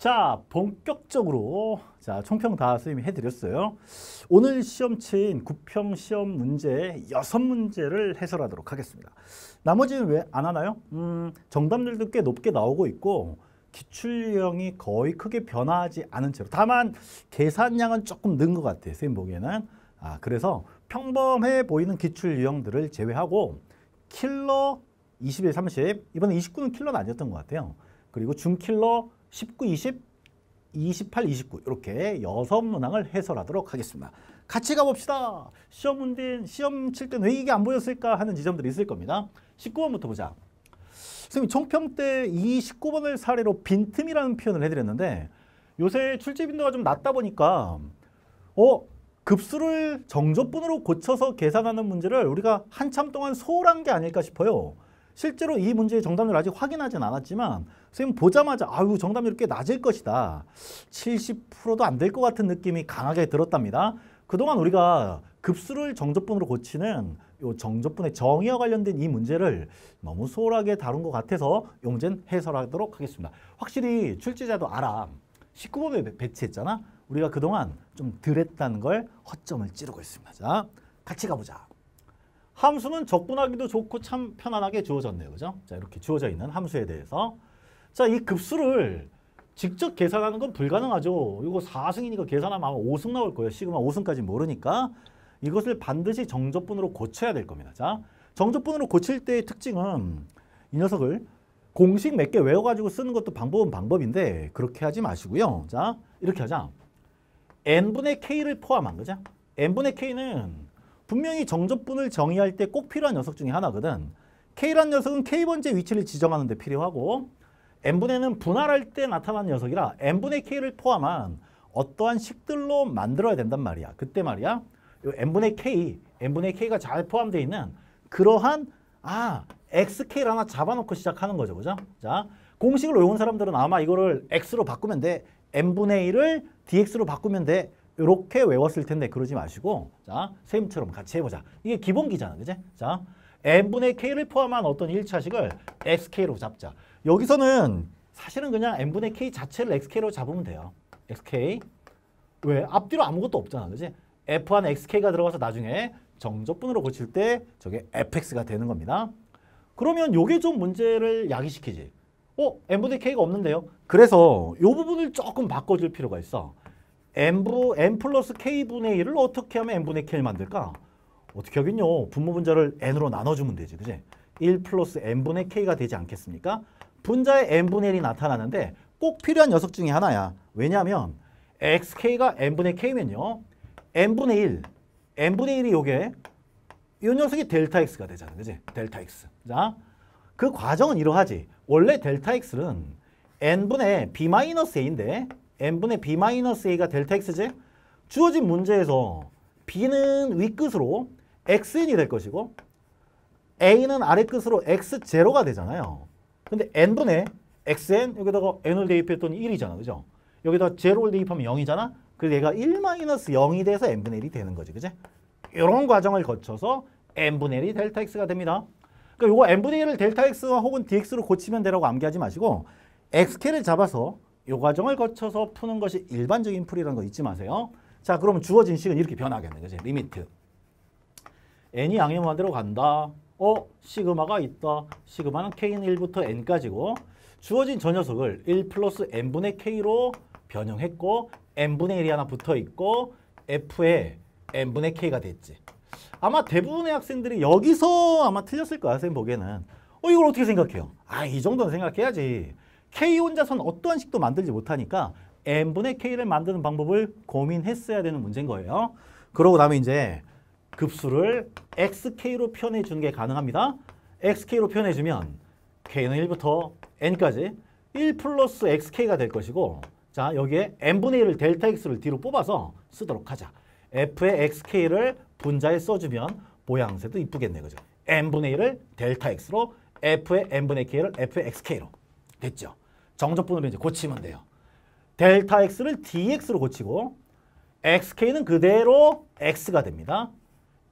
자, 본격적으로 자 총평 다 선생님이 해드렸어요. 오늘 시험체인 구평 시험 문제 여섯 문제를 해설하도록 하겠습니다. 나머지는 왜 안 하나요? 음, 정답률도 꽤 높게 나오고 있고 기출 유형이 거의 크게 변화하지 않은 채로 다만 계산량은 조금 는 것 같아요. 선생님 보기에는. 아, 그래서 평범해 보이는 기출 유형들을 제외하고 킬러 21, 30, 이번에 29는 킬러는 아니었던 것 같아요. 그리고 중킬러 19, 20, 28, 29 이렇게 여섯 문항을 해설하도록 하겠습니다. 같이 가봅시다. 시험 문제 시험 칠 때 왜 이게 안 보였을까 하는 지점들이 있을 겁니다. 19번부터 보자. 선생님 총평 때 이 19번을 사례로 빈틈이라는 표현을 해드렸는데 요새 출제 빈도가 좀 낮다 보니까 어 급수를 정조분으로 고쳐서 계산하는 문제를 우리가 한참 동안 소홀한 게 아닐까 싶어요. 실제로 이 문제의 정답률 아직 확인하진 않았지만 선생님 보자마자 아유 정답률 이꽤 낮을 것이다. 70%도 안 될 것 같은 느낌이 강하게 들었답니다. 그동안 우리가 급수를 정접분으로 고치는 이정접분의 정의와 관련된 이 문제를 너무 소홀하게 다룬 것 같아서 이 문제는 해설하도록 하겠습니다. 확실히 출제자도 알아. 1 9번에 배치했잖아. 우리가 그동안 좀 덜했다는 걸 허점을 찌르고 있습니다. 자, 같이 가보자. 함수는 접근하기도 좋고 참 편안하게 주어졌네요. 그죠? 자, 이렇게 주어져 있는 함수에 대해서 자, 이 급수를 직접 계산하는 건 불가능하죠. 이거 4승이니까 계산하면 아마 5승 나올 거예요. 시그마 5승까지 모르니까 이것을 반드시 정접분으로 고쳐야 될 겁니다. 자, 정접분으로 고칠 때의 특징은 이 녀석을 공식 몇 개 외워가지고 쓰는 것도 방법은 방법인데 그렇게 하지 마시고요. 자, 이렇게 하자. n분의 k를 포함한 거죠. n분의 k는 분명히 정적분을 정의할 때 꼭 필요한 녀석 중에 하나거든. K란 녀석은 K번째 위치를 지정하는 데 필요하고 N분의는 분할할 때 나타난 녀석이라 N분의 K를 포함한 어떠한 식들로 만들어야 된단 말이야. 그때 말이야. 요 N분의 K, N분의 K가 잘 포함되어 있는 그러한 아, XK를 하나 잡아놓고 시작하는 거죠. 그죠? 자, 공식을 외운 사람들은 아마 이거를 X로 바꾸면 돼. N분의 1을 DX로 바꾸면 돼. 이렇게 외웠을 텐데 그러지 마시고 자 쌤처럼 같이 해보자. 이게 기본기잖아, 그제? 자 n분의 k를 포함한 어떤 1차식을 xk로 잡자. 여기서는 사실은 그냥 n분의 k 자체를 xk로 잡으면 돼요. xk 왜? 앞뒤로 아무것도 없잖아, 그지? f1 xk가 들어가서 나중에 정적분으로 고칠 때 저게 fx가 되는 겁니다. 그러면 요게 좀 문제를 야기시키지. 어? n분의 k가 없는데요. 그래서 요 부분을 조금 바꿔줄 필요가 있어. n부, n 플러스 k분의 1을 어떻게 하면 n분의 k를 만들까? 어떻게 하긴요. 분모 분자를 n으로 나눠주면 되지. 그지? 1 플러스 n분의 k가 되지 않겠습니까? 분자의 n분의 1이 나타나는데 꼭 필요한 녀석 중에 하나야. 왜냐하면 xk가 n분의 k면요. n분의 1, n분의 1이 요게 이 녀석이 델타 x가 되잖아. 그지? 델타 x. 자, 그 과정은 이러하지. 원래 델타 x는 n분의 b-a인데 n분의 b-a가 델타 x제 주어진 문제에서 b는 위끝으로 xn이 될 것이고 a는 아래끝으로 x0가 되잖아요. 근데 n분의 xn 여기다가 n을 대입했더니 1이잖아. 그죠? 여기다 제로를 대입하면 0이잖아. 그래서 얘가 1-0이 돼서 n분의 1이 되는 거지. 그지? 이런 과정을 거쳐서 n분의 1이 델타 x가 됩니다. 그러니까 이거 n분의 1을 델타 x와 혹은 dx로 고치면 되라고 암기하지 마시고 x케를 잡아서 요 과정을 거쳐서 푸는 것이 일반적인 풀이라는 거 잊지 마세요. 자, 그러면 주어진 식은 이렇게 변하겠네. 그지? 리미트. n이 양념반대로 간다. 어? 시그마가 있다. 시그마는 k는 1부터 n까지고 주어진 저 녀석을 1 플러스 n분의 k로 변형했고 n분의 1이 하나 붙어있고 f에 n분의 k가 됐지. 아마 대부분의 학생들이 여기서 아마 틀렸을 거야. 선생님 보기에는. 어 이걸 어떻게 생각해요? 아이 정도는 생각해야지. K 혼자서는 어떠한 식도 만들지 못하니까 N분의 K를 만드는 방법을 고민했어야 되는 문제인 거예요. 그러고 나면 이제 급수를 XK로 표현해 주는 게 가능합니다. XK로 표현해 주면 K는 1부터 N까지 1 플러스 XK가 될 것이고 자 여기에 N분의 1을 델타 X를 뒤로 뽑아서 쓰도록 하자. F의 XK를 분자에 써주면 모양새도 이쁘겠네 그죠? N분의 1을 델타 X로 F의 N분의 K를 F의 XK로 됐죠. 정적분으로 이제 고치면 돼요. 델타 x를 dx로 고치고 xk는 그대로 x가 됩니다.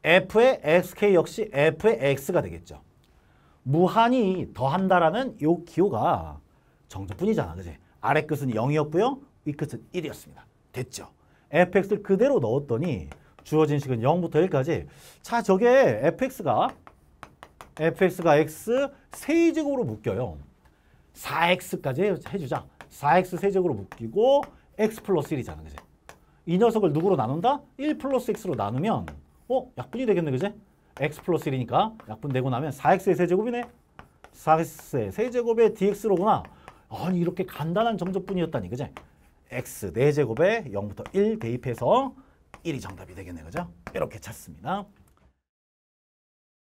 f의 xk 역시 f의 x가 되겠죠. 무한히 더한다라는 요 기호가 정적분이잖아. 그지? 아래 끝은 0이었고요. 위 끝은 1이었습니다. 됐죠. fx를 그대로 넣었더니 주어진 식은 0부터 1까지 자 저게 fx가 fx가 x 세이제곱으로 묶여요. 4x까지 해주자. 4x 세적으로 묶이고 x 플러스 1이잖아. 그치이 녀석을 누구로 나눈다? 1 플러스 x로 나누면 어? 약분이 되겠네. 그치 x 플러스 1이니까 약분되고 나면 4x의 세제곱이네. 4x의 세제곱의 dx로구나. 아니 이렇게 간단한 정적분이었다니. 그치 x 4제곱에 0부터 1 대입해서 1이 정답이 되겠네. 그죠? 이렇게 찾습니다.